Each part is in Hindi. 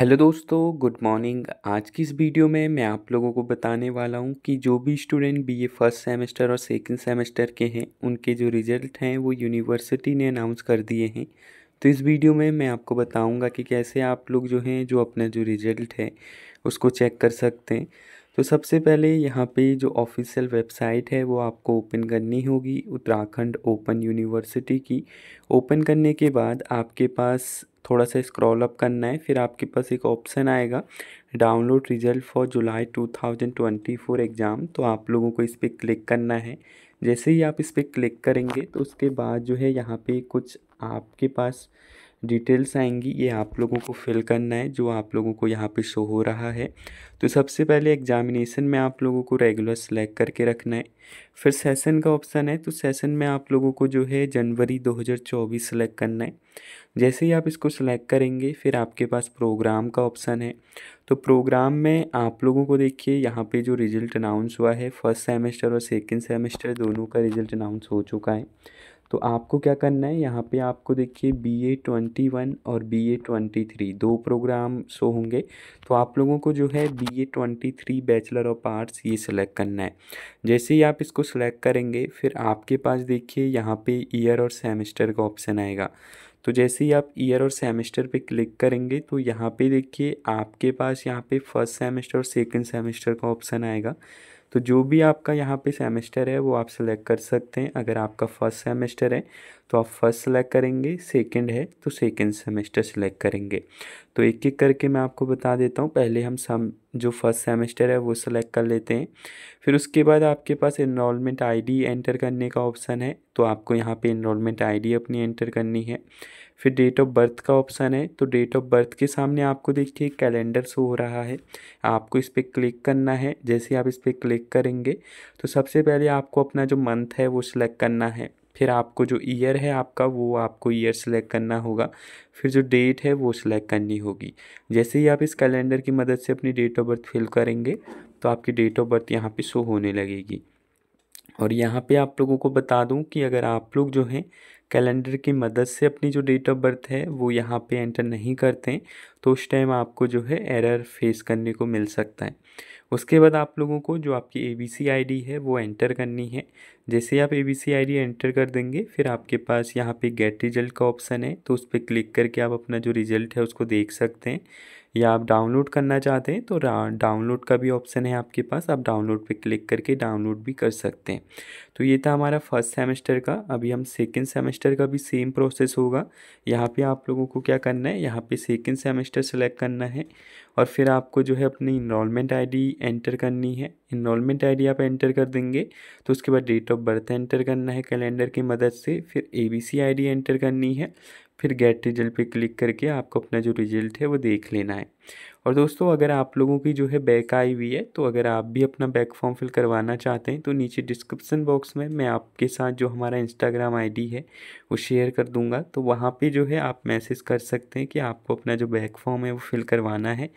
हेलो दोस्तों गुड मॉर्निंग आज की इस वीडियो में मैं आप लोगों को बताने वाला हूं कि जो भी स्टूडेंट बीए फर्स्ट सेमेस्टर और सेकंड सेमेस्टर के हैं उनके जो रिज़ल्ट हैं वो यूनिवर्सिटी ने अनाउंस कर दिए हैं तो इस वीडियो में मैं आपको बताऊंगा कि कैसे आप लोग जो हैं जो अपना जो रिज़ल्ट है उसको चेक कर सकते हैं तो सबसे पहले यहाँ पे जो ऑफिशियल वेबसाइट है वो आपको ओपन करनी होगी उत्तराखंड ओपन यूनिवर्सिटी की ओपन करने के बाद आपके पास थोड़ा सा स्क्रॉल अप करना है फिर आपके पास एक ऑप्शन आएगा download result for July 2024 exam तो आप लोगों को इस पर क्लिक करना है जैसे ही आप इस पर क्लिक करेंगे तो उसके बाद जो है यहाँ पे कुछ आपके पास डिटेल्स आएंगी ये आप लोगों को फिल करना है जो आप लोगों को यहाँ पे शो हो रहा है तो सबसे पहले एग्जामिनेशन में आप लोगों को रेगुलर सेलेक्ट करके रखना है फिर सेशन का ऑप्शन है तो सेशन में आप लोगों को जो है जनवरी 2024 सेलेक्ट करना है जैसे ही आप इसको सिलेक्ट करेंगे फिर आपके पास प्रोग्राम का ऑप्शन है तो प्रोग्राम में आप लोगों को देखिए यहाँ पे जो रिज़ल्ट अनाउंस हुआ है फर्स्ट सेमेस्टर और सेकेंड सेमेस्टर दोनों का रिज़ल्ट अनाउंस हो चुका है तो आपको क्या करना है यहाँ पे आपको देखिए बी ए ट्वेंटी वन और बी ए ट्वेंटी थ्री दो प्रोग्राम शो होंगे तो आप लोगों को जो है B A twenty three bachelor of arts ये सिलेक्ट करना है जैसे ही आप इसको सिलेक्ट करेंगे फिर आपके पास देखिए यहाँ पे ईयर और सेमेस्टर का ऑप्शन आएगा तो जैसे ही आप ईयर और सेमेस्टर पे क्लिक करेंगे तो यहाँ पे देखिए आपके पास यहाँ पे फर्स्ट सेमेस्टर और सेकंड सेमेस्टर का ऑप्शन आएगा तो जो भी आपका यहाँ पे सेमेस्टर है वो आप सेलेक्ट कर सकते हैं अगर आपका फर्स्ट सेमेस्टर है तो आप फर्स्ट सेलेक्ट करेंगे सेकंड है तो सेकंड सेमेस्टर सेलेक्ट करेंगे तो एक एक करके मैं आपको बता देता हूँ पहले हम सम जो फर्स्ट सेमेस्टर है वो सिलेक्ट कर लेते हैं फिर उसके बाद आपके पास इनरोलमेंट आईडी एंटर करने का ऑप्शन है तो आपको यहाँ पे इनरोलमेंट आईडी अपनी एंटर करनी है फिर डेट ऑफ बर्थ का ऑप्शन है तो डेट ऑफ बर्थ के सामने आपको देखिए कैलेंडर शो हो रहा है आपको इस पर क्लिक करना है जैसे आप इस पर क्लिक करेंगे तो सबसे पहले आपको अपना जो मंथ है वो सिलेक्ट करना है फिर आपको जो ईयर है आपका वो आपको ईयर सेलेक्ट करना होगा फिर जो डेट है वो सिलेक्ट करनी होगी जैसे ही आप इस कैलेंडर की मदद से अपनी डेट ऑफ बर्थ फिल करेंगे तो आपकी डेट ऑफ बर्थ यहाँ पे शो होने लगेगी और यहाँ पे आप लोगों को बता दूँ कि अगर आप लोग जो हैं कैलेंडर की मदद से अपनी जो डेट ऑफ बर्थ है वो यहाँ पे एंटर नहीं करते तो उस टाइम आपको जो है एरर फेस करने को मिल सकता है उसके बाद आप लोगों को जो आपकी ए बी सी आई डी है वो एंटर करनी है जैसे आप A B C I D enter कर देंगे फिर आपके पास यहाँ पे गेट रिजल्ट का ऑप्शन है तो उस पर क्लिक करके आप अपना जो रिजल्ट है उसको देख सकते हैं या आप डाउनलोड करना चाहते हैं तो डाउनलोड का भी ऑप्शन है आपके पास आप डाउनलोड पे क्लिक करके डाउनलोड भी कर सकते हैं तो ये था हमारा फर्स्ट सेमेस्टर का अभी हम सेकेंड सेमेस्टर सेमेस्टर का भी सेम प्रोसेस होगा यहाँ पे आप लोगों को क्या करना है यहाँ पे सेकेंड सेमेस्टर सेलेक्ट करना है और फिर आपको जो है अपनी इनरोलमेंट आईडी एंटर करनी है इनरोलमेंट आईडी आप एंटर कर देंगे तो उसके बाद डेट ऑफ बर्थ एंटर करना है कैलेंडर की मदद से फिर ए बी सी आई एंटर करनी है फिर गेट रिजल्ट पे क्लिक करके आपको अपना जो रिजल्ट है वो देख लेना है और दोस्तों अगर आप लोगों की जो है बैक आई हुई है तो अगर आप भी अपना बैक फॉर्म फिल करवाना चाहते हैं तो नीचे डिस्क्रिप्सन बॉक्स में मैं आपके साथ जो हमारा इंस्टाग्राम आईडी है वो शेयर कर दूंगा तो वहाँ पे जो है आप मैसेज कर सकते हैं कि आपको अपना जो बैक फॉर्म है वो फिल करवाना है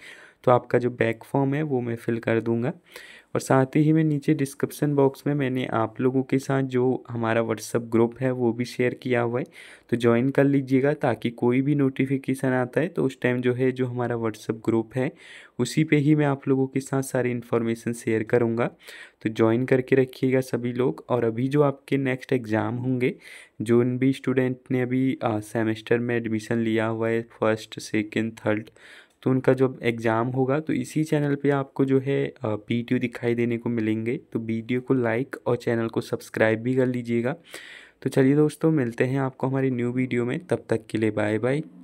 तो आपका जो बैक फॉर्म है वो मैं फिल कर दूँगा और साथ ही मैं नीचे डिस्क्रिप्शन बॉक्स में मैंने आप लोगों के साथ जो हमारा व्हाट्सअप ग्रुप है वो भी शेयर किया हुआ है तो ज्वाइन कर लीजिएगा ताकि कोई भी नोटिफिकेशन आता है तो उस टाइम जो है जो हमारा व्हाट्सअप ग्रुप है उसी पे ही मैं आप लोगों के साथ सारी इन्फॉर्मेशन शेयर करूँगा तो ज्वाइन करके रखिएगा सभी लोग और अभी जो आपके नेक्स्ट एग्ज़ाम होंगे जो भी स्टूडेंट ने अभी सेमेस्टर में एडमिशन लिया हुआ है फर्स्ट सेकेंड थर्ड तो उनका जब एग्ज़ाम होगा तो इसी चैनल पे आपको जो है वीडियो दिखाई देने को मिलेंगे तो वीडियो को लाइक और चैनल को सब्सक्राइब भी कर लीजिएगा तो चलिए दोस्तों मिलते हैं आपको हमारी न्यू वीडियो में तब तक के लिए बाय बाय